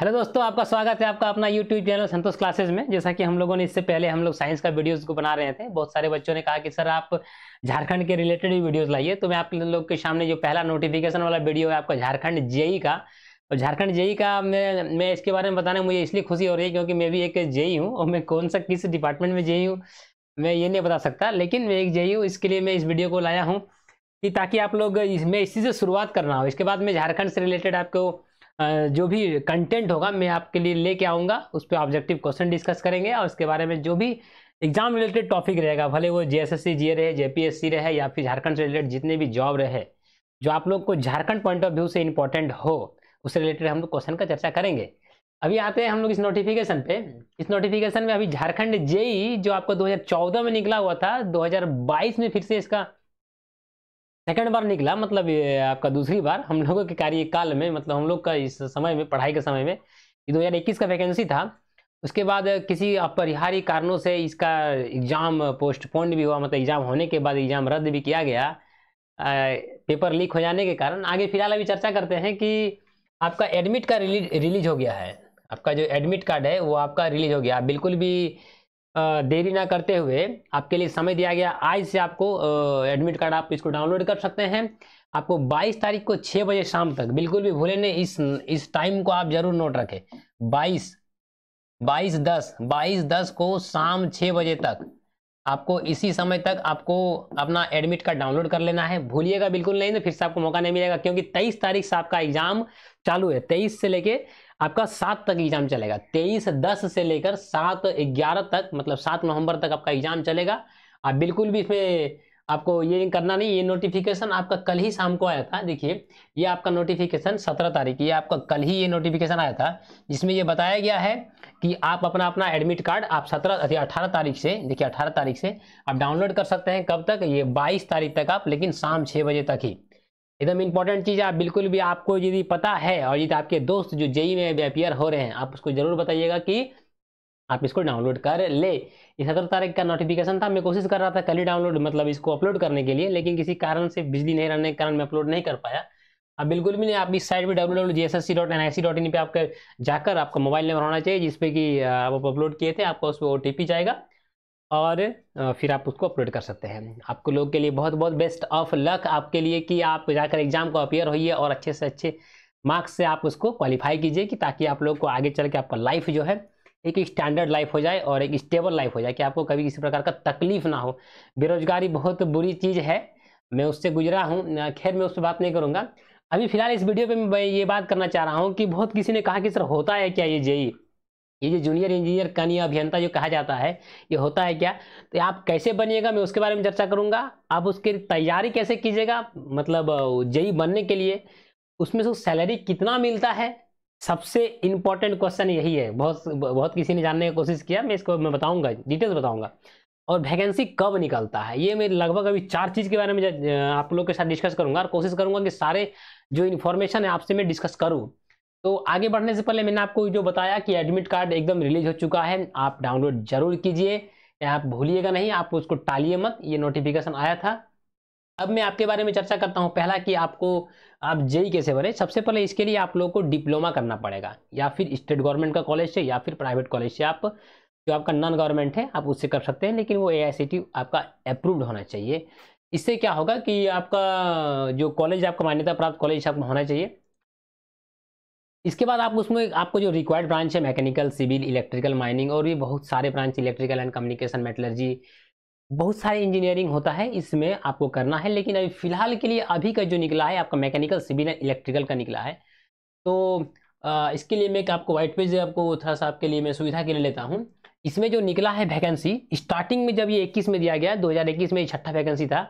hello दोस्तों आपका स्वागत है आपका अपना यूट्यूब चैनल संतोष क्लासेस में जैसा कि हम लोगों ने इससे पहले हम लोग साइंस का वीडियोस को बना रहे थे बहुत सारे बच्चों ने कहा कि सर आप झारखंड के रिलेटेड भी वीडियोस लाइए तो मैं आप लोग के सामने जो पहला नोटिफिकेशन वाला वीडियो है आपका झारखंड जेई का और तो झारखंड जेई का मैं मैं इसके बारे में बताने मुझे इसलिए खुशी हो रही है क्योंकि मैं भी एक जेई हूँ और मैं कौन सा किस डिपार्टमेंट में जेई हूँ मैं ये नहीं बता सकता लेकिन मैं एक जेई हूँ इसके लिए मैं इस वीडियो को लाया हूँ कि ताकि आप लोग मैं इसी से शुरुआत करना हो इसके बाद मैं झारखंड से रिलेटेड आपको जो भी कंटेंट होगा मैं आपके लिए लेके आऊँगा उस पर ऑब्जेक्टिव क्वेश्चन डिस्कस करेंगे और उसके बारे में जो भी एग्जाम रिलेटेड टॉपिक रहेगा भले वो जे एस एस सी रहे जे रहे या फिर झारखंड से रिलेटेड जितने भी जॉब रहे जो आप लोग को झारखंड पॉइंट ऑफ व्यू से इंपॉर्टेंट हो उससे रिलेटेड हम लोग क्वेश्चन का चर्चा करेंगे अभी आते हैं हम लोग इस नोटिफिकेशन पे इस नोटिफिकेशन में अभी झारखंड जेई e जो आपको 2014 में निकला हुआ था 2022 में फिर से इसका सेकेंड बार निकला मतलब आपका दूसरी बार हम लोगों के कार्यकाल में मतलब हम लोग का इस समय में पढ़ाई के समय में दो हज़ार इक्कीस का वैकेंसी था उसके बाद किसी अपरिहार्य कारणों से इसका एग्ज़ाम पोस्टपोन भी हुआ मतलब एग्ज़ाम होने के बाद एग्ज़ाम रद्द भी किया गया आ, पेपर लीक हो जाने के कारण आगे फिलहाल अभी चर्चा करते हैं कि आपका एडमिट कार्ड रिलीज हो गया है आपका जो एडमिट कार्ड है वो आपका रिलीज हो गया बिल्कुल भी देरी ना करते हुए आपके लिए समय दिया गया आज से आपको एडमिट कार्ड आप इसको डाउनलोड कर सकते हैं आपको 22 तारीख को 6 बजे शाम तक बिल्कुल भी भूले नहीं इस इस टाइम को आप जरूर नोट रखें 22 22 दस 22 दस को शाम 6 बजे तक आपको इसी समय तक आपको अपना एडमिट कार्ड डाउनलोड कर लेना है भूलिएगा बिल्कुल नहीं तो फिर से आपको मौका नहीं मिलेगा क्योंकि 23 तारीख से आपका एग्जाम चालू है 23 से लेके आपका सात तक एग्जाम चलेगा तेईस दस से लेकर सात ग्यारह तक मतलब सात नवंबर तक आपका एग्जाम चलेगा आप बिल्कुल भी इसमें आपको ये करना नहीं ये नोटिफिकेशन आपका कल ही शाम को आया था देखिए ये आपका नोटिफिकेशन सत्रह तारीख ये आपका कल ही ये नोटिफिकेशन आया था जिसमें ये बताया गया है कि आप अपना अपना एडमिट कार्ड आप सत्रह अठारह तारीख से देखिए अठारह तारीख से आप डाउनलोड कर सकते हैं कब तक ये बाईस तारीख तक आप लेकिन शाम छः बजे तक ही एकदम इंपॉर्टेंट चीज़ आप बिल्कुल भी आपको यदि पता है और यदि आपके दोस्त जो जेई में अपियर हो रहे हैं आप उसको जरूर बताइएगा कि आप इसको डाउनलोड कर ले ये सत्रह तारीख का नोटिफिकेशन था मैं कोशिश कर रहा था कल ही डाउनलोड मतलब इसको अपलोड करने के लिए लेकिन किसी कारण से बिजली नहीं रहने के कारण मैं अपलोड नहीं कर पाया अब बिल्कुल भी नहीं आप इस साइड पर W W G S S C dot N I C dot in पर आपका जाकर आपका मोबाइल नंबर होना चाहिए जिसपे कि आप अपलोड किए थे आपका उस पर ओ टी पी जाएगा और फिर आप उसको अपलोड कर सकते हैं आपको लोग के लिए बहुत बहुत बेस्ट ऑफ लक आपके लिए कि आप जाकर एग्जाम को अपेयर होइए और अच्छे से अच्छे मार्क्स से आप उसको क्वालिफाई कीजिए कि ताकि आप लोग को आगे चल के आपका लाइफ जो है एक स्टैंडर्ड लाइफ हो जाए और एक स्टेबल लाइफ हो जाए कि आपको कभी किसी प्रकार का तकलीफ ना हो बेरोजगारी बहुत बुरी चीज़ है मैं उससे गुजरा हूँ खैर मैं उससे बात नहीं करूँगा अभी फिलहाल इस वीडियो पे मैं ये बात करना चाह रहा हूँ कि बहुत किसी ने कहा कि सर होता है क्या ये जेई ये जो जूनियर इंजीनियर कनी अभियंता जो कहा जाता है ये होता है क्या तो आप कैसे बनिएगा मैं उसके बारे में चर्चा करूंगा आप उसकी तैयारी कैसे कीजिएगा मतलब जई बनने के लिए उसमें से सैलरी कितना मिलता है सबसे इंपॉर्टेंट क्वेश्चन यही है बहुत बहुत किसी ने जानने की कोशिश किया मैं इसको मैं बताऊंगा डिटेल्स बताऊंगा और वैकेंसी कब निकलता है ये मैं लगभग अभी चार चीज़ के बारे में आप लोग के साथ डिस्कस करूंगा और कोशिश करूंगा कि सारे जो इन्फॉर्मेशन है आपसे मैं डिस्कस करूँ तो आगे बढ़ने से पहले मैंने आपको जो बताया कि एडमिट कार्ड एकदम रिलीज हो चुका है आप डाउनलोड जरूर कीजिए आप भूलिएगा नहीं आप उसको टालिए मत ये नोटिफिकेशन आया था अब मैं आपके बारे में चर्चा करता हूँ पहला कि आपको आप जेई कैसे बने सबसे पहले इसके लिए आप लोगों को डिप्लोमा करना पड़ेगा या फिर स्टेट गवर्नमेंट का कॉलेज से या फिर प्राइवेट कॉलेज से आप जो आपका नॉन गवर्नमेंट है आप उससे कर सकते हैं लेकिन वो ए आपका अप्रूव्ड होना चाहिए इससे क्या होगा कि आपका जो कॉलेज आपका मान्यता प्राप्त कॉलेज आपका होना चाहिए इसके बाद आप उसमें आपको जो रिक्वायर्ड ब्रांच है मैकेनिकल सिविल इलेक्ट्रिकल माइनिंग और भी बहुत सारे branch electrical and communication metallurgy बहुत सारे इंजीनियरिंग होता है इसमें आपको करना है लेकिन अभी फिलहाल के लिए अभी का जो निकला है आपका मैकेनिकल सिविल एंड इलेक्ट्रिकल का निकला है तो आ, इसके लिए मैं आपको व्हाइट पेज आपको थोड़ा सा आपके लिए मैं सुविधा के लिए लेता हूँ इसमें जो निकला है वैकेंसी स्टार्टिंग में जब ये 21 में दिया गया 2021 में छठा वैकेंसी था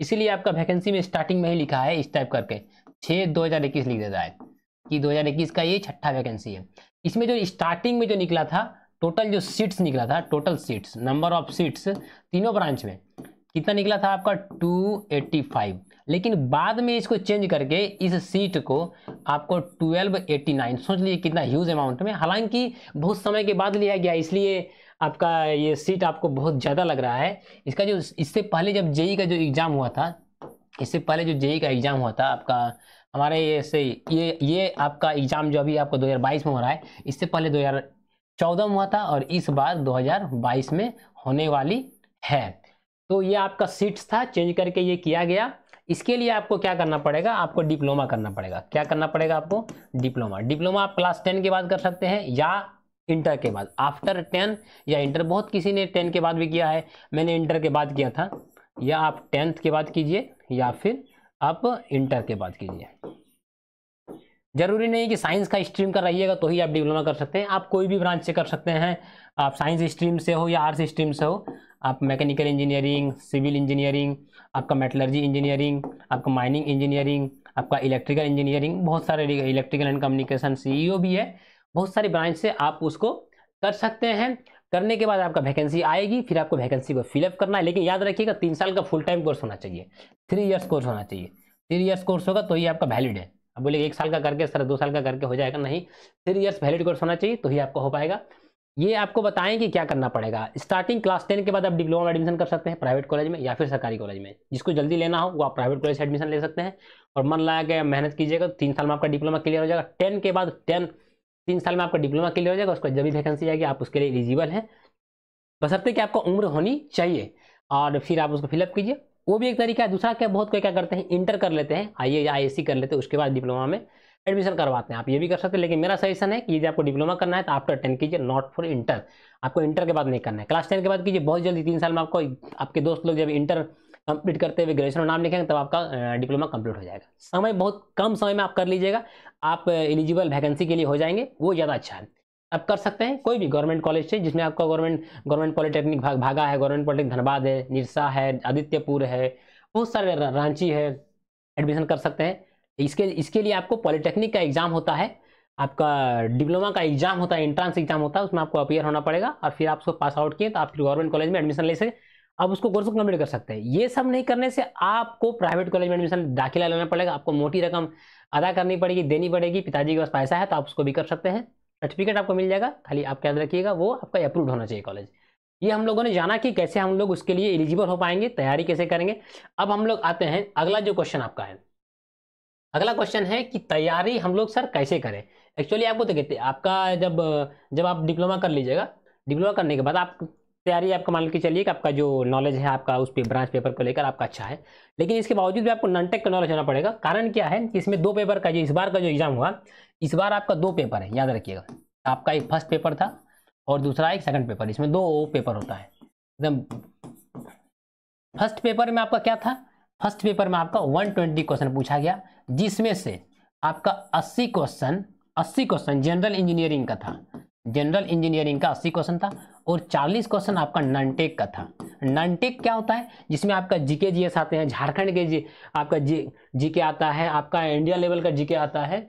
इसीलिए आपका वैकेंसी में स्टार्टिंग में ही लिखा है इस टाइप करके छः दो लिख देता है कि 2021 का ये छठा वैकेंसी है इसमें जो स्टार्टिंग में जो निकला था टोटल जो सीट्स निकला था total seats number of seats तीनों ब्रांच में कितना निकला था आपका 285 लेकिन बाद में इसको चेंज करके इस सीट को आपको 1289 सोच लीजिए कितना ह्यूज अमाउंट में हालांकि बहुत समय के बाद लिया गया इसलिए आपका ये सीट आपको बहुत ज़्यादा लग रहा है इसका जो इससे पहले जब जेई e e का जो एग्ज़ाम हुआ था इससे पहले जो जेई e का एग्ज़ाम हुआ था आपका हमारे ये से ये ये आपका एग्ज़ाम जो अभी आपको 2022 में हो रहा है इससे पहले 2014 में हुआ था और इस बार 2022 में होने वाली है तो ये आपका सीट्स था चेंज करके ये किया गया इसके लिए आपको क्या करना पड़ेगा आपको डिप्लोमा करना पड़ेगा क्या करना पड़ेगा आपको डिप्लोमा डिप्लोमा आप क्लास टेन के बाद कर सकते हैं या इंटर के बाद आफ्टर टेन या इंटर बहुत किसी ने टेन के बाद भी किया है मैंने इंटर के बाद किया था या आप टेंथ के बाद कीजिए या फिर आप इंटर के बाद कीजिए जरूरी नहीं कि साइंस का स्ट्रीम कर रहिएगा तो ही आप डिप्लोमा कर सकते हैं आप कोई भी ब्रांच से कर सकते हैं आप साइंस स्ट्रीम से हो या आर्ट्स स्ट्रीम से हो आप मैकेनिकल इंजीनियरिंग सिविल इंजीनियरिंग आपका मेटलर्जी इंजीनियरिंग आपका माइनिंग इंजीनियरिंग आपका इलेक्ट्रिकल इंजीनियरिंग बहुत सारे इलेक्ट्रिकल एंड कम्युनिकेशन सीईओ भी है बहुत सारी ब्रांच से आप उसको कर सकते हैं करने के बाद आपका वैकेंसी आएगी फिर आपको वैकेंसी को फिलअप करना है लेकिन याद रखिएगा तीन साल का फुल टाइम कोर्स होना चाहिए थ्री ईयर्स कोर्स होना चाहिए थ्री ईयर्स कोर्स होगा तो ही आपका वैलिड है अब बोले एक साल का करके सर दो साल का करके हो जाएगा नहीं थ्री ईयर्स वैलिड कोर्स होना चाहिए तो ही आपका हो पाएगा ये आपको बताएं कि क्या करना पड़ेगा स्टार्टिंग क्लास टेन के बाद आप डिप्लोमा एडमिशन कर सकते हैं प्राइवेट कॉलेज में या फिर सरकारी कॉलेज में जिसको जल्दी लेना हो वो आप प्राइवेट कॉलेज से एडमिशन ले सकते हैं और मन लगाया गया मेहनत कीजिएगा तीन साल में आपका डिप्लोमा क्लियर हो जाएगा टेन के बाद टेन तीन साल में आपका डिप्लोमा क्लियर हो जाएगा उसके बाद जब भी वैकेंसी आएगी आप उसके लिए एलिजिबल हैं बसरते कि आपको उम्र होनी चाहिए और फिर आप उसको फिलअप कीजिए वो भी एक तरीका है दूसरा क्या बहुत कोई क्या करते हैं इंटर कर लेते हैं आई ए आई कर लेते हैं उसके बाद डिप्लोमा में एडमिशन करवाते हैं आप ये भी कर सकते हैं लेकिन मेरा सजेशन है कि यदि आपको डिप्लोमा करना है तो आफ्टर टेन कीजिए नॉट फॉर इंटर आपको इंटर के बाद नहीं करना है क्लास टेन के बाद कीजिए बहुत जल्दी तीन साल में आपको आपके दोस्त लोग जब इंटर कंप्लीट करते हुए ग्रेजुएशन नाम लिखेंगे तब आपका डिप्लोमा कंप्लीट हो जाएगा समय बहुत कम समय में आप कर लीजिएगा आप एलिजिबल वैकेंसी के लिए हो जाएंगे वो ज़्यादा अच्छा है आप कर सकते हैं कोई भी गवर्नमेंट कॉलेज से जिसमें आपका गवर्नमेंट गवर्नमेंट पॉलिटेक्निक भाग भागा है गवर्नमेंट पॉलिटेक्निक धनबाद है निरसा है आदित्यपुर है बहुत सारे रांची है एडमिशन कर सकते हैं इसके इसके लिए आपको पॉलिटेक्निक का एग्ज़ाम होता है आपका डिप्लोमा का एग्ज़ाम होता है एंट्रांस एग्ज़ाम होता है उसमें आपको अपियर होना पड़ेगा और फिर आप उसको पास आउट किए तो आप फिर गवर्नमेंट कॉलेज में एडमिशन ले सकें आप उसको कोर्स को कंप्लीट कर सकते हैं ये सब नहीं करने से आपको प्राइवेट कॉलेज में एडमिशन दाखिला लेना पड़ेगा आपको मोटी रकम अदा करनी पड़ेगी देनी पड़ेगी पिताजी के पास पैसा है तो आप उसको भी कर सकते हैं सर्टिफिकेट आपको मिल जाएगा खाली आप याद रखिएगा वो आपका अप्रूव होना चाहिए कॉलेज ये हम लोगों ने जाना कि कैसे हम लोग उसके लिए एलिजिबल हो पाएंगे तैयारी कैसे करेंगे अब हम लोग आते हैं अगला जो क्वेश्चन आपका है अगला क्वेश्चन है कि तैयारी हम लोग सर कैसे करें एक्चुअली आपको तो कहते आपका जब जब आप डिप्लोमा कर लीजिएगा डिप्लोमा करने के बाद आप तैयारी आपका मान के चलिए कि आपका जो नॉलेज है आपका उस पे ब्रांच पेपर को लेकर आपका अच्छा है लेकिन इसके बावजूद भी आपको ननटेक का नॉलेज होना पड़ेगा कारण क्या है कि इसमें दो पेपर का जो इस बार का जो एग्जाम हुआ इस बार आपका दो पेपर है याद रखिएगा आपका एक फर्स्ट पेपर था और दूसरा एक सेकंड पेपर इसमें दो पेपर होता है एकदम फर्स्ट पेपर में आपका क्या था फर्स्ट पेपर में आपका वन क्वेश्चन पूछा गया जिसमें से आपका अस्सी क्वेश्चन अस्सी क्वेश्चन जनरल इंजीनियरिंग का था जनरल इंजीनियरिंग का अस्सी क्वेश्चन था और चालीस क्वेश्चन आपका ननटेक का था ननटेक क्या होता है जिसमें आपका जीके जीएस आते हैं झारखंड के जी आपका जी जीके आता है आपका इंडिया लेवल का जीके आता है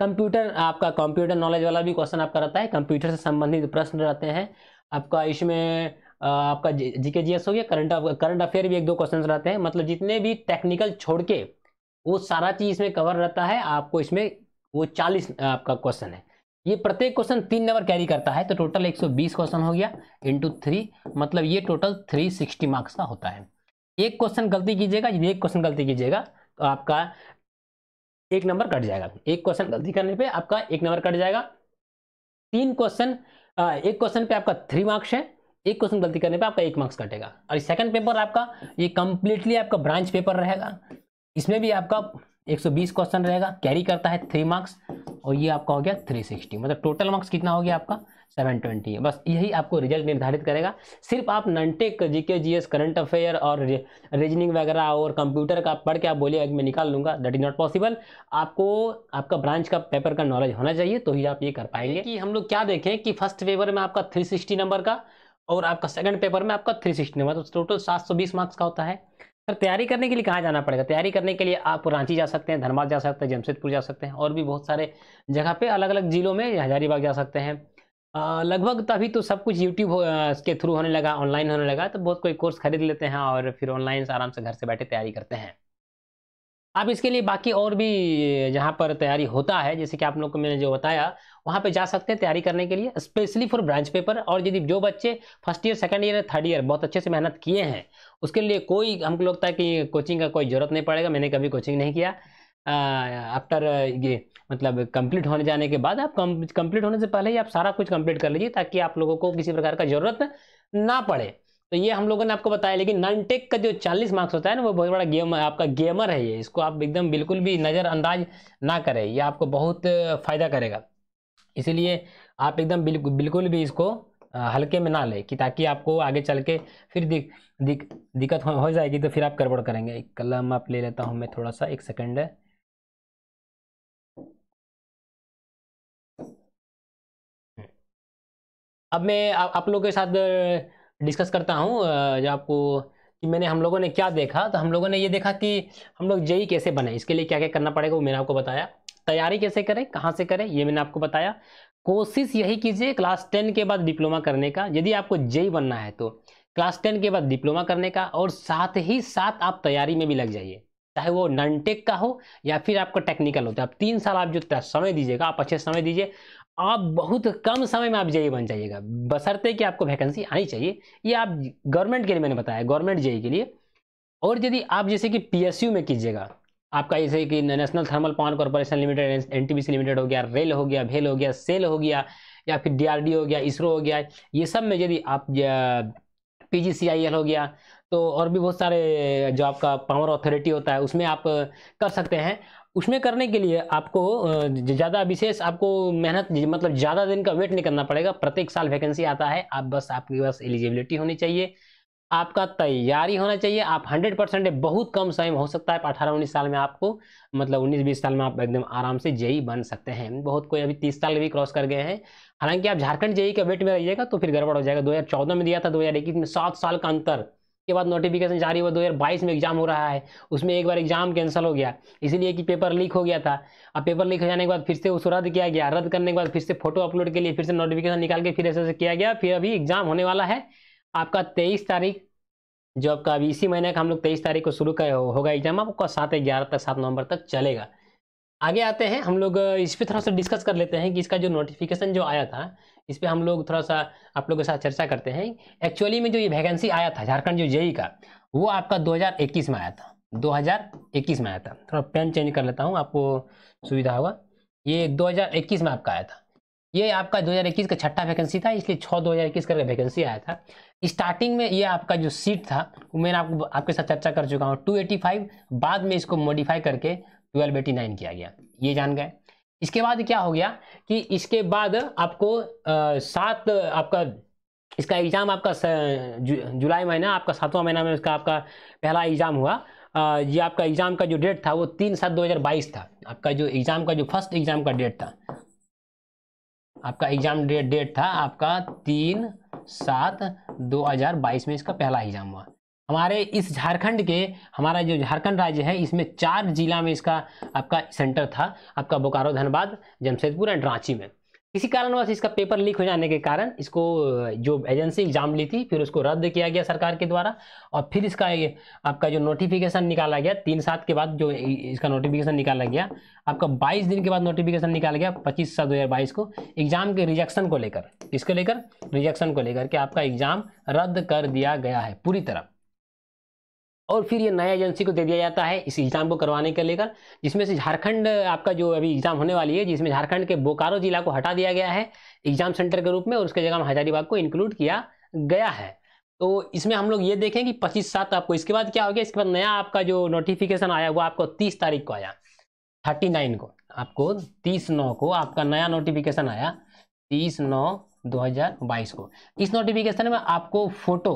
कंप्यूटर आपका कंप्यूटर नॉलेज वाला भी क्वेश्चन आपका रहता है कंप्यूटर से संबंधित प्रश्न रहते हैं आपका इसमें आपका जीके जीएस हो गया करंट करंट अफेयर भी एक दो क्वेश्चन रहते हैं मतलब जितने भी टेक्निकल छोड़ के वो सारा चीज़ इसमें कवर रहता है आपको इसमें वो चालीस आपका क्वेश्चन है ये प्रत्येक क्वेश्चन तीन नंबर कैरी करता है तो टोटल 120 क्वेश्चन हो गया इंटू थ्री मतलब ये टोटल 360 मार्क्स का होता है एक क्वेश्चन गलती कीजिएगा यदि एक क्वेश्चन गलती कीजिएगा तो आपका एक नंबर कट जाएगा एक क्वेश्चन गलती करने पे आपका एक नंबर कट जाएगा तीन क्वेश्चन एक क्वेश्चन पे आपका थ्री मार्क्स है एक क्वेश्चन गलती करने पर आपका एक मार्क्स कटेगा और सेकेंड पेपर आपका ये कंप्लीटली आपका ब्रांच पेपर रहेगा इसमें भी आपका 120 क्वेश्चन रहेगा कैरी करता है थ्री मार्क्स और ये आपका हो गया 360 मतलब टोटल मार्क्स कितना हो गया आपका 720 है बस यही आपको रिजल्ट निर्धारित करेगा सिर्फ आप nontech GK GS current affair और रीजनिंग वगैरह और कंप्यूटर का पढ़ के आप बोलिए मैं निकाल लूँगा दैट इज़ नॉट पॉसिबल आपको आपका ब्रांच का पेपर का नॉलेज होना चाहिए तो ही आप ये कर पाएंगे कि हम लोग क्या देखें कि फर्स्ट पेपर में आपका थ्री नंबर का और आपका सेकेंड पेपर में आपका थ्री नंबर टोटल सात मार्क्स का होता है सर तैयारी करने के लिए कहाँ जाना पड़ेगा तैयारी करने के लिए आप रांची जा सकते हैं धनबाद जा सकते हैं जमशेदपुर जा सकते हैं और भी बहुत सारे जगह पे अलग अलग ज़िलों में हजारीबाग जा सकते हैं लगभग तभी तो सब कुछ यूट्यूब के थ्रू होने लगा ऑनलाइन होने लगा तो बहुत कोई कोर्स खरीद लेते हैं और फिर ऑनलाइन आराम से घर से बैठे तैयारी करते हैं आप इसके लिए बाकी और भी जहाँ पर तैयारी होता है जैसे कि आप लोग को मैंने जो बताया वहाँ पे जा सकते हैं तैयारी करने के लिए स्पेशली फॉर ब्रांच पेपर और यदि जो बच्चे first year second year third year बहुत अच्छे से मेहनत किए हैं उसके लिए कोई हमको लगता है कि कोचिंग का कोई ज़रूरत नहीं पड़ेगा मैंने कभी कोचिंग नहीं किया आफ्टर ये मतलब कंप्लीट होने जाने के बाद आप कंप्लीट होने से पहले ही आप सारा कुछ कंप्लीट कर लीजिए ताकि आप लोगों को किसी प्रकार का ज़रूरत ना पड़े तो ये हम लोगों ने आपको बताया लेकिन नन टेक का जो 40 मार्क्स होता है ना वो बहुत बड़ा गेम आपका गेमर है ये इसको आप एकदम बिल्कुल भी नज़रअंदाज ना करें ये आपको बहुत फ़ायदा करेगा इसीलिए आप एकदम बिल्कुल बिल्कुल भी इसको हल्के में ना लें कि ताकि आपको आगे चल के फिर दिक, दिक, दिक्कत हो, हो जाएगी तो फिर आप गड़बड़ करेंगे एक कलम आप ले लेता हूँ मैं थोड़ा सा एक सेकेंड है अब मैं आप लोगों के साथ डिस्कस करता हूँ जो आपको कि मैंने हम लोगों ने क्या देखा तो हम लोगों ने ये देखा कि हम लोग जेई कैसे बने इसके लिए क्या क्या करना पड़ेगा वो मैंने आपको बताया तैयारी कैसे करें कहाँ से करें ये मैंने आपको बताया कोशिश यही कीजिए क्लास टेन के बाद डिप्लोमा करने का यदि आपको जेई बनना है तो क्लास टेन के बाद डिप्लोमा करने का और साथ ही साथ आप तैयारी में भी लग जाइए चाहे वो नन टेक का हो या फिर आपका टेक्निकल हो तो आप तीन साल आप जो समय दीजिएगा आप अच्छे समय दीजिए आप बहुत कम समय में आप जेई बन जाइएगा बसरते कि आपको वैकेंसी आनी चाहिए ये आप गवर्नमेंट के लिए मैंने बताया गवर्नमेंट जेई के लिए और यदि आप जैसे कि पीएसयू में कीजिएगा आपका जैसे कि national thermal power corporation limited N limited हो गया रेल हो गया भेल हो गया सेल हो गया या फिर डी हो गया इसरो हो गया ये सब में यदि आप पी हो गया तो और भी बहुत सारे जो आपका पावर अथॉरिटी होता है उसमें आप कर सकते हैं उसमें करने के लिए आपको ज़्यादा विशेष आपको मेहनत मतलब ज़्यादा दिन का वेट नहीं करना पड़ेगा प्रत्येक साल वैकेंसी आता है आप बस आपके पास एलिजिबिलिटी होनी चाहिए आपका तैयारी होना चाहिए आप 100 परसेंट बहुत कम समय हो सकता है अठारह उन्नीस साल में आपको मतलब उन्नीस बीस साल में आप एकदम आराम से जेई बन सकते हैं बहुत कोई अभी तीस साल भी क्रॉस कर गए हैं हालांकि आप झारखंड जेई का वेट में रहिएगा तो फिर गड़बड़ हो जाएगा 2014 में दिया था 2021 में सात साल का अंतर के बाद नोटिफिकेशन जारी हुआ 2022 में एग्जाम हो रहा है उसमें एक बार एग्जाम कैंसिल हो गया इसीलिए कि पेपर लीक हो गया था अब पेपर लीक हो जाने के बाद फिर से उसको रद्द किया गया रद्द करने के बाद फिर से फोटो अपलोड के लिए फिर से नोटिफिकेशन निकाल के फिर ऐसे ऐसे किया गया फिर अभी एग्जाम होने वाला है आपका तेईस तारीख जो आपका अभी इसी महीने का हम लोग तेईस तारीख को शुरू कर होगा एग्जाम आपका सात ग्यारह तक सात नवंबर तक चलेगा आगे आते हैं हम लोग इस पर थोड़ा सा डिस्कस कर लेते हैं कि इसका जो नोटिफिकेशन जो आया था इस पर हम लोग थोड़ा सा आप लोगों के साथ चर्चा करते हैं एक्चुअली में जो ये वैकेंसी आया था झारखंड जो जेई e e का वो आपका 2021 में आया था 2021 में आया था थोड़ा पेन चेंज कर लेता हूँ आपको सुविधा होगा ये 2021 में आपका आया था ये आपका 2021 का छठा वैकेंसी था इसलिए छः दो करके वैकेंसी आया था स्टार्टिंग में ये आपका जो सीट था वो मैंने आपको आपके साथ चर्चा कर चुका हूँ टू बाद में इसको मॉडिफाई करके ट्वेल्व किया गया ये जान गए इसके बाद क्या हो गया कि इसके बाद आपको सात आपका इसका एग्ज़ाम आपका जु, जुलाई महीना आपका सातवां महीना में इसका आपका पहला एग्ज़ाम हुआ ये आपका एग्ज़ाम का जो डेट था वो तीन सात दो हज़ार बाईस था आपका जो एग्ज़ाम का जो फर्स्ट एग्ज़ाम का डेट था आपका एग्ज़ाम डेट डेट था आपका तीन सात दो हज़ार बाईस में इसका पहला एग्ज़ाम हुआ हमारे इस झारखंड के हमारा जो झारखंड राज्य है इसमें चार जिला में इसका आपका सेंटर था आपका बोकारो धनबाद जमशेदपुर एंड रांची में किसी कारणवश इसका पेपर लीक हो जाने के कारण इसको जो एजेंसी एग्जाम ली थी फिर उसको रद्द किया गया सरकार के द्वारा और फिर इसका आपका जो नोटिफिकेशन निकाला गया तीन सात के बाद जो इसका नोटिफिकेशन निकाला गया आपका 22 दिन के बाद नोटिफिकेशन निकाला गया 25 सात बाईस को एग्जाम के रिजेक्शन को लेकर इसको लेकर रिजेक्शन को लेकर के आपका एग्जाम रद्द कर दिया गया है पूरी तरह और फिर ये नया एजेंसी को दे दिया जाता है इस एग्ज़ाम को करवाने के लेकर जिसमें से झारखंड आपका जो अभी एग्ज़ाम होने वाली है जिसमें झारखंड के बोकारो जिला को हटा दिया गया है एग्ज़ाम सेंटर के रूप में और उसके जगह हजारीबाग को इंक्लूड किया गया है तो इसमें हम लोग ये देखें कि पच्चीस सात आपको इसके बाद क्या हो गया इसके बाद नया आपका जो नोटिफिकेशन आया हुआ आपको तीस तारीख को आया थर्टी नाइन को आपको तीस नौ को आपका नया नोटिफिकेशन आया तीस नौ 2022 को इस नोटिफिकेशन में आपको फोटो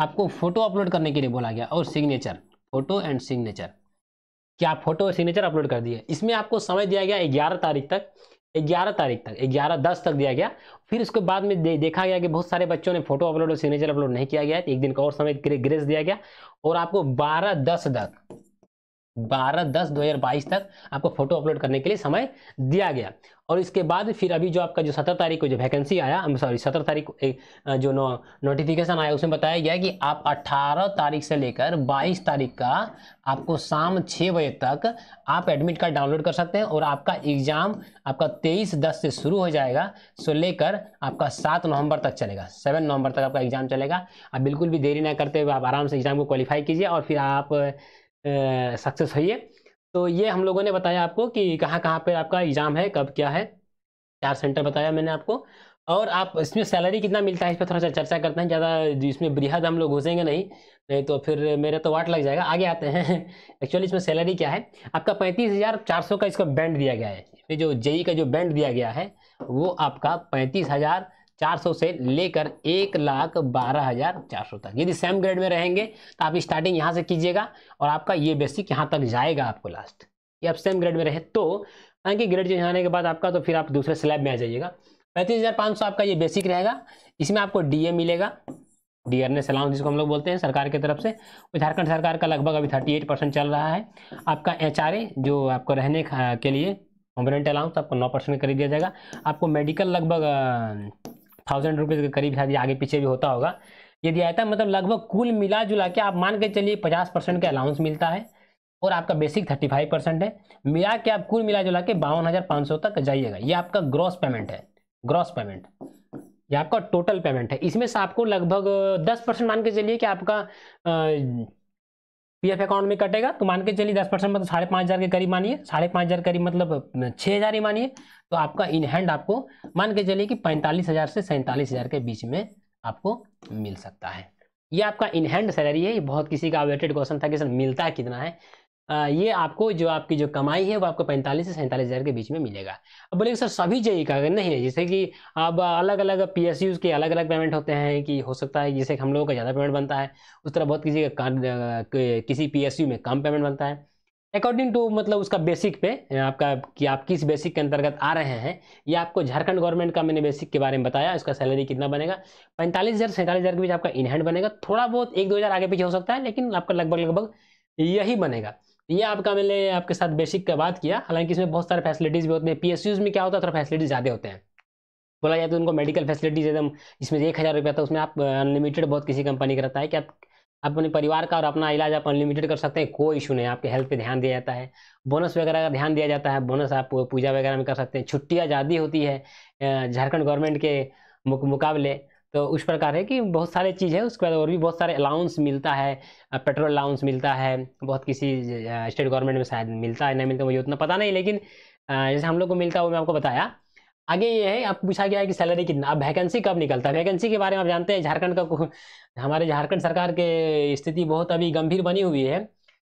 आपको फोटो अपलोड करने के लिए बोला गया और सिग्नेचर फोटो एंड सिग्नेचर क्या फोटो और सिग्नेचर अपलोड कर दिए इसमें आपको समय दिया गया ग्यारह तारीख तक ग्यारह तारीख तक ग्यारह दस तक दिया गया फिर उसके बाद में दे, देखा गया कि बहुत सारे बच्चों ने फोटो अपलोड और सिग्नेचर अपलोड नहीं किया गया एक दिन का और समय ग्रेस दिया गया और आपको बारह दस तक बारह दस दो हजार बाईस तक आपको फोटो अपलोड करने के लिए समय दिया गया और इसके बाद फिर अभी जो आपका जो सत्रह तारीख को जो वैकेंसी आया सॉरी सत्रह तारीख को जो नो नोटिफिकेशन आया उसमें बताया गया कि आप अट्ठारह तारीख से लेकर बाईस तारीख का आपको शाम छः बजे तक आप एडमिट कार्ड डाउनलोड कर सकते हैं और आपका एग्ज़ाम आपका तेईस दस से शुरू हो जाएगा सो लेकर आपका सात नवंबर तक चलेगा सेवन नवंबर तक आपका एग्ज़ाम चलेगा आप बिल्कुल भी देरी ना करते हुए आप आराम से एग्ज़ाम को क्वालिफाई कीजिए और फिर आप सक्सेस है तो ये हम लोगों ने बताया आपको कि कहाँ कहाँ पे आपका एग्ज़ाम है कब क्या है चार सेंटर बताया मैंने आपको और आप इसमें सैलरी कितना मिलता है इस पर थोड़ा सा चर्चा करते हैं ज़्यादा इसमें बृहद हम लोग घुसेंगे नहीं नहीं तो फिर मेरा तो वाट लग जाएगा आगे आते हैं एक्चुअली इसमें सैलरी क्या है आपका पैंतीस हज़ार चार सौ का इसका बैंड दिया गया है इसमें जो जेई e का जो बैंड दिया गया है वो आपका पैंतीस हज़ार 400 से लेकर एक लाख बारह हजार चार सौ तक यदि सेम ग्रेड में रहेंगे तो आप स्टार्टिंग यहाँ से कीजिएगा और आपका ये बेसिक यहाँ तक जाएगा आपको लास्ट ये आप सेम ग्रेड में रहे तो कि ग्रेड चेंज होने के बाद आपका तो फिर आप दूसरे स्लैब में आ जाइएगा पैंतीस हज़ार पाँच सौ आपका ये बेसिक रहेगा इसमें आपको डी मिलेगा डी एन एस अलाउंस जिसको हम लोग बोलते हैं सरकार की तरफ से झारखंड सरकार का लगभग अभी थर्टी एट परसेंट चल रहा है आपका एच आर ए जो आपको रहने के लिए कॉम्पोनेंट अलाउंस आपको नौ परसेंट कर दिया जाएगा आपको मेडिकल लगभग थाउजेंड रुपीज़ के करीब शायद आगे पीछे भी होता होगा यदि आया था है मतलब लगभग कुल मिला जुला के आप मान के चलिए पचास परसेंट का अलाउंस मिलता है और आपका बेसिक थर्टी फाइव परसेंट है मिला के आप कुल मिला जुला के बावन हज़ार पाँच सौ तक जाइएगा ये आपका ग्रॉस पेमेंट है ग्रॉस पेमेंट ये आपका टोटल पेमेंट है इसमें से आपको लगभग दस परसेंट मान के चलिए कि आपका पीएफ अकाउंट में कटेगा तो मान के चलिए दस परसेंट मतलब साढ़े पाँच हज़ार के करीब मानिए साढ़े पाँच हज़ार करीब मतलब छः हज़ार ही मानिए तो आपका इन हैंड आपको मान के चलिए कि पैंतालीस हज़ार से सैंतालीस हज़ार के बीच में आपको मिल सकता है ये आपका इन हैंड सैलरी है ये बहुत किसी का वेटेड क्वेश्चन था कि सर मिलता कितना है ये आपको जो आपकी जो कमाई है वो आपको पैंतालीस से सैंतालीस हज़ार के बीच में मिलेगा अब बोलेंगे सर सभी जेई का नहीं है जैसे कि आप अलग अलग पी एस के अलग अलग पेमेंट होते हैं कि हो सकता है जैसे हम लोगों का ज़्यादा पेमेंट बनता है उस तरह बहुत किसी का किसी पी एस यू में कम पेमेंट बनता है अकॉर्डिंग टू मतलब उसका बेसिक पे आपका कि आप किस बेसिक के अंतर्गत आ रहे हैं ये आपको झारखंड गवर्नमेंट का मैंने बेसिक के बारे में बताया इसका सैलरी कितना बनेगा पैंतालीस हज़ार सैंतालीस हज़ार के बीच आपका इनहैंड बनेगा थोड़ा बहुत एक दो हज़ार आगे पीछे हो सकता है लेकिन आपका लगभग लगभग यही बनेगा ये आपका मैंने आपके साथ बेसिक का बात किया हालांकि इसमें बहुत सारे फैसिलिटीज़ भी होते हैं पी में क्या होता है थोड़ा फैसिलिटीज़ ज़्यादा होते हैं बोला जाए तो उनको मेडिकल फैसिलिटीज़ एकदम इसमें एक हज़ार रुपया था तो उसमें आप अनलिमिटेड बहुत किसी कंपनी का रहता है कि आप अपने परिवार का और अपना इलाज आप अनलिमिटेड कर सकते हैं कोई इशू नहीं आपके हेल्थ पे ध्यान दिया जाता है बोनस वगैरह का ध्यान दिया जाता है बोनस आप पूजा वगैरह में कर सकते हैं छुट्टियाँ ज़्यादा होती है झारखंड गवर्नमेंट के मुकाबले तो उस प्रकार है कि बहुत सारे चीज़ है उसके बाद और भी बहुत सारे अलाउंस मिलता है पेट्रोल अलाउंस मिलता है बहुत किसी स्टेट गवर्नमेंट में शायद मिलता है नहीं मिलता मुझे उतना पता नहीं लेकिन जैसे हम लोग को मिलता है वो मैं आपको बताया आगे ये है आप पूछा गया है कि सैलरी कितना अब वैकेंसी कब निकलता है वैकेंसी के बारे में आप जानते हैं झारखंड का हमारे झारखंड सरकार के स्थिति बहुत अभी गंभीर बनी हुई है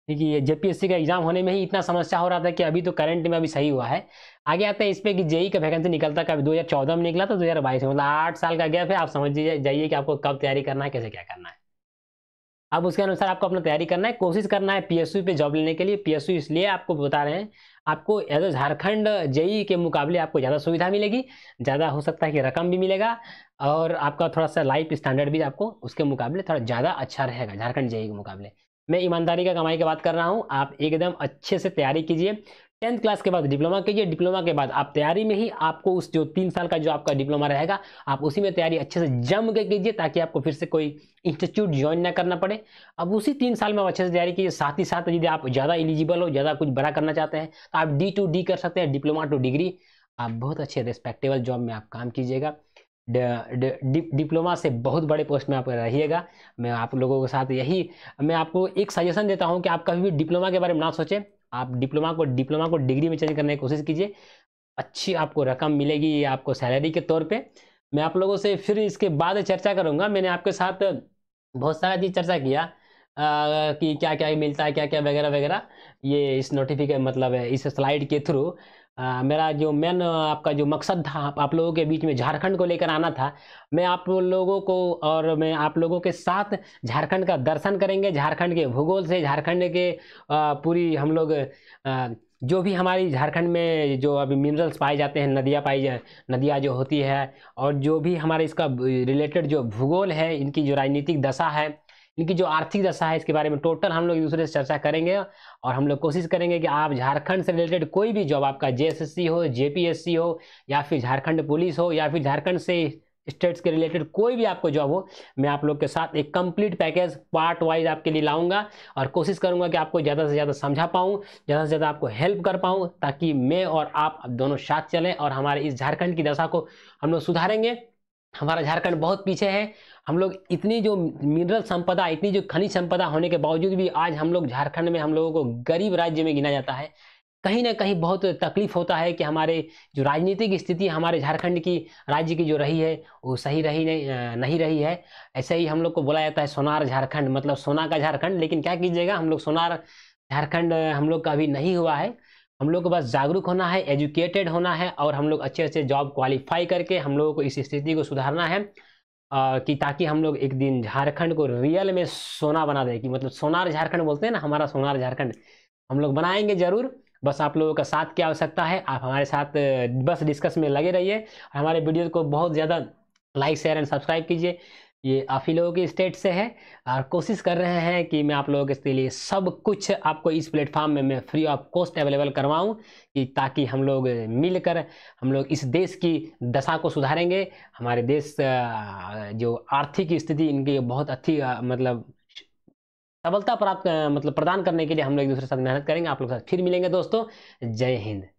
देखिए जेपीएससी का एग्जाम होने में ही इतना समस्या हो रहा था कि अभी तो करंट में अभी सही हुआ है आगे आता है इस पर कि जेई का वैकेंसी निकलता कभी चौदह में निकला तो दो बाईस में मतलब आठ साल का गैप है आप समझ जाइए कि आपको कब तैयारी करना है कैसे क्या करना है अब उसके अनुसार आपको अपना तैयारी करना है कोशिश करना है पीएसयू पे जॉब लेने के लिए पीएसयू इसलिए आपको बता रहे हैं आपको एज झारखंड जेई के मुकाबले आपको ज़्यादा सुविधा मिलेगी ज़्यादा हो सकता है कि रकम भी मिलेगा और आपका थोड़ा सा लाइफ स्टैंडर्ड भी आपको उसके मुकाबले थोड़ा ज़्यादा अच्छा रहेगा झारखंड जेई के मुकाबले मैं ईमानदारी का कमाई की बात कर रहा हूँ आप एकदम अच्छे से तैयारी कीजिए टेंथ क्लास के बाद डिप्लोमा कीजिए डिप्लोमा के बाद आप तैयारी में ही आपको उस जो तीन साल का जो आपका डिप्लोमा रहेगा आप उसी में तैयारी अच्छे से जम के कीजिए ताकि आपको फिर से कोई इंस्टीट्यूट ज्वाइन ना करना पड़े अब उसी तीन साल में आप अच्छे से तैयारी कीजिए साथ ही साथ यदि आप ज़्यादा एलिजिबल हो ज़्यादा कुछ बड़ा करना चाहते हैं तो आप डी टू डी कर सकते हैं डिप्लोमा टू डिग्री आप बहुत अच्छे रिस्पेक्टेबल जॉब में आप काम कीजिएगा डिप्लोमा से बहुत बड़े पोस्ट में आप रहिएगा मैं आप लोगों के साथ यही मैं आपको एक सजेशन देता हूँ कि आप कभी भी डिप्लोमा के बारे में ना सोचें आप डिप्लोमा को डिप्लोमा को डिग्री में चेंज करने की कोशिश कीजिए अच्छी आपको रकम मिलेगी आपको सैलरी के तौर पे मैं आप लोगों से फिर इसके बाद चर्चा करूँगा मैंने आपके साथ बहुत सारा चीज़ चर्चा किया आ, कि क्या क्या मिलता है क्या क्या वगैरह वगैरह ये इस नोटिफिकेशन मतलब है इस स्लाइड के थ्रू आ, मेरा जो मेन आपका जो मकसद था आप, आप लोगों के बीच में झारखंड को लेकर आना था मैं आप लोगों को और मैं आप लोगों के साथ झारखंड का दर्शन करेंगे झारखंड के भूगोल से झारखंड के आ, पूरी हम लोग आ, जो भी हमारी झारखंड में जो अभी मिनरल्स पाए जाते हैं नदियाँ पाई जा नदियाँ जो होती है और जो भी हमारे इसका रिलेटेड जो भूगोल है इनकी जो राजनीतिक दशा है इनकी जो आर्थिक दशा है इसके बारे में टोटल हम लोग एक दूसरे से चर्चा करेंगे और हम लोग कोशिश करेंगे कि आप झारखंड से रिलेटेड कोई भी जॉब आपका जे हो जे हो या फिर झारखंड पुलिस हो या फिर झारखंड से स्टेट्स के रिलेटेड कोई भी आपको जॉब हो मैं आप लोग के साथ एक कंप्लीट पैकेज पार्ट वाइज आपके लिए लाऊंगा और कोशिश करूंगा कि आपको ज़्यादा से ज़्यादा समझा पाऊँ ज़्यादा से ज़्यादा आपको हेल्प कर पाऊँ ताकि मैं और आप दोनों साथ चलें और हमारे इस झारखंड की दशा को हम लोग सुधारेंगे हमारा झारखंड बहुत पीछे है हम लोग इतनी जो मिनरल संपदा इतनी जो खनिज संपदा होने के बावजूद भी आज हम लोग झारखंड में हम लोगों को गरीब राज्य में गिना जाता है कहीं ना कहीं बहुत तकलीफ होता है कि हमारे जो राजनीतिक स्थिति हमारे झारखंड की राज्य की जो रही है वो सही रही नहीं नहीं रही है ऐसे ही हम लोग को बोला जाता है सोनार झारखंड मतलब सोना का झारखंड लेकिन क्या कीजिएगा हम लोग सोनार झारखंड हम लोग का अभी नहीं हुआ है हम लोग को बस जागरूक होना है एजुकेटेड होना है और हम लोग अच्छे अच्छे जॉब क्वालिफाई करके हम लोगों को इस स्थिति को सुधारना है आ, कि ताकि हम लोग एक दिन झारखंड को रियल में सोना बना दें कि मतलब सोनार झारखंड बोलते हैं ना हमारा सोनार झारखंड हम लोग बनाएंगे ज़रूर बस आप लोगों का साथ की आवश्यकता है आप हमारे साथ बस डिस्कस में लगे रहिए हमारे वीडियो को बहुत ज़्यादा लाइक शेयर एंड सब्सक्राइब कीजिए ये आप ही लोगों की स्टेट से है और कोशिश कर रहे हैं कि मैं आप लोगों के लिए सब कुछ आपको इस प्लेटफॉर्म में मैं फ्री ऑफ कॉस्ट अवेलेबल करवाऊं कि ताकि हम लोग मिलकर हम लोग इस देश की दशा को सुधारेंगे हमारे देश जो आर्थिक स्थिति इनकी बहुत अच्छी मतलब सफलता प्राप्त मतलब प्रदान करने के लिए हम लोग एक दूसरे साथ मेहनत करेंगे आप लोग के साथ फिर मिलेंगे दोस्तों जय हिंद